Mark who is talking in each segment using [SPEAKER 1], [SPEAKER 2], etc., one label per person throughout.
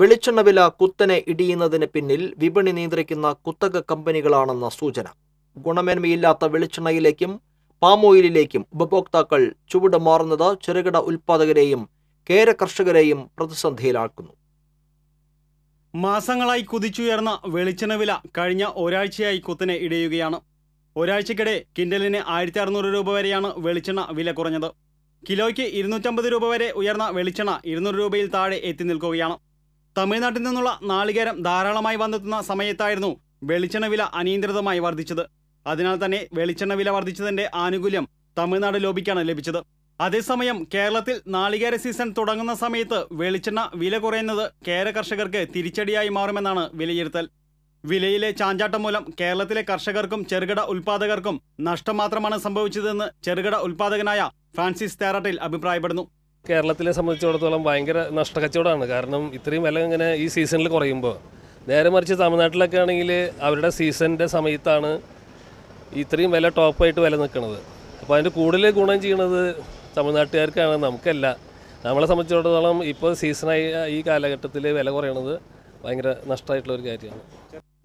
[SPEAKER 1] വെളിച്ചെണ്ണ വില കുത്തനെ ഇടിയുന്നതിന് പിന്നിൽ വിപണി നിയന്ത്രിക്കുന്ന കുത്തക കമ്പനികളാണെന്ന സൂചന ഗുണമേന്മയില്ലാത്ത വെളിച്ചെണ്ണയിലേക്കും പാമോയിലിലേക്കും ഉപഭോക്താക്കൾ ചുവട് മാറുന്നത് ചെറുകിട ഉൽപാദകരെയും കേര കർഷകരെയും പ്രതിസന്ധിയിലാക്കുന്നു
[SPEAKER 2] മാസങ്ങളായി കുതിച്ചുയർന്ന വെളിച്ചെണ്ണ വില കഴിഞ്ഞ ഒരാഴ്ചയായി കുത്തനെ ഇടിയുകയാണ് ഒരാഴ്ചക്കിടെ കിൻഡലിന് ആയിരത്തി അറുന്നൂറ് രൂപ വരെയാണ് വെളിച്ചെണ്ണ വില കുറഞ്ഞത് കിലോയ്ക്ക് ഇരുന്നൂറ്റമ്പത് രൂപ വരെ ഉയർന്ന വെളിച്ചെണ്ണ ഇരുന്നൂറ് രൂപയിൽ താഴെ എത്തി നിൽക്കുകയാണ് തമിഴ്നാട്ടിൽ നിന്നുള്ള നാളികേരം ധാരാളമായി വന്നെത്തുന്ന സമയത്തായിരുന്നു വെളിച്ചെണ്ണ വില അനിയന്ത്രിതമായി വർദ്ധിച്ചത് അതിനാൽ തന്നെ വെളിച്ചെണ്ണ വില വർദ്ധിച്ചതിന്റെ ആനുകൂല്യം തമിഴ്നാട് ലോബിക്കാണ് ലഭിച്ചത് അതേസമയം കേരളത്തിൽ നാളികേര സീസൺ തുടങ്ങുന്ന സമയത്ത് വെളിച്ചെണ്ണ വില കുറയുന്നത് കേര കർഷകർക്ക് തിരിച്ചടിയായി മാറുമെന്നാണ് വിലയിരുത്തൽ വിലയിലെ ചാഞ്ചാട്ടം മൂലം കേരളത്തിലെ കർഷകർക്കും ചെറുകിട ഉൽപാദകർക്കും നഷ്ടം മാത്രമാണ് സംഭവിച്ചതെന്ന് ചെറുകിട ഉൽപാദകനായ ഫ്രാൻസിസ് തേറാട്ടിൽ അഭിപ്രായപ്പെടുന്നു കേരളത്തിലെ സംബന്ധിച്ചിടത്തോളം ഭയങ്കര നഷ്ടക്കച്ചവടമാണ് കാരണം
[SPEAKER 3] ഇത്രയും വില ഇങ്ങനെ ഈ സീസണിൽ കുറയുമ്പോൾ നേരെ മറിച്ച് തമിഴ്നാട്ടിലൊക്കെ ആണെങ്കിൽ അവരുടെ സീസണിൻ്റെ സമയത്താണ് ഇത്രയും വില ടോപ്പായിട്ട് വില നിൽക്കുന്നത് അപ്പോൾ അതിൻ്റെ കൂടുതൽ ഗുണം ചെയ്യുന്നത് തമിഴ്നാട്ടുകാർക്കാണ് നമുക്കല്ല നമ്മളെ സംബന്ധിച്ചിടത്തോളം ഇപ്പോൾ സീസണായി ഈ കാലഘട്ടത്തിൽ
[SPEAKER 2] വില കുറയണത് ഭയങ്കര നഷ്ടമായിട്ടുള്ള ഒരു കാര്യമാണ്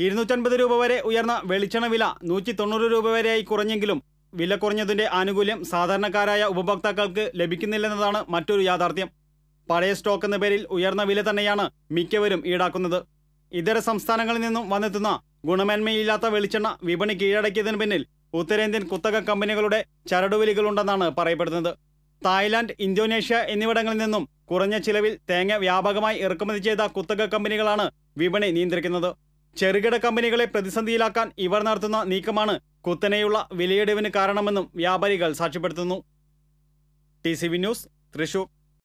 [SPEAKER 2] ഇരുന്നൂറ്റൻപത് രൂപ വരെ ഉയർന്ന വെളിച്ചെണ്ണ വില നൂറ്റി തൊണ്ണൂറ് രൂപ വരെയായി കുറഞ്ഞെങ്കിലും വില കുറഞ്ഞതിൻ്റെ ആനുകൂല്യം സാധാരണക്കാരായ ഉപഭോക്താക്കൾക്ക് ലഭിക്കുന്നില്ലെന്നതാണ് മറ്റൊരു യാഥാർത്ഥ്യം പഴയ സ്റ്റോക്ക് എന്ന പേരിൽ ഉയർന്ന വില തന്നെയാണ് മിക്കവരും ഈടാക്കുന്നത് ഇതര സംസ്ഥാനങ്ങളിൽ നിന്നും വന്നെത്തുന്ന ഗുണമേന്മയില്ലാത്ത വെളിച്ചെണ്ണ വിപണി കീഴടക്കിയതിന് പിന്നിൽ ഉത്തരേന്ത്യൻ കുത്തക കമ്പനികളുടെ ചരടുവലികളുണ്ടെന്നാണ് പറയപ്പെടുന്നത് തായ്ലാന്റ് ഇന്തോനേഷ്യ എന്നിവിടങ്ങളിൽ നിന്നും കുറഞ്ഞ ചിലവിൽ തേങ്ങ വ്യാപകമായി ഇറക്കുമതി ചെയ്ത കുത്തക കമ്പനികളാണ് വിപണി നിയന്ത്രിക്കുന്നത് ചെറുകിട കമ്പനികളെ പ്രതിസന്ധിയിലാക്കാൻ ഇവർ നടത്തുന്ന നീക്കമാണ് കുത്തനെയുള്ള വിലയിടിവിന് കാരണമെന്നും വ്യാപാരികൾ സാക്ഷ്യപ്പെടുത്തുന്നു T C V news Thrissur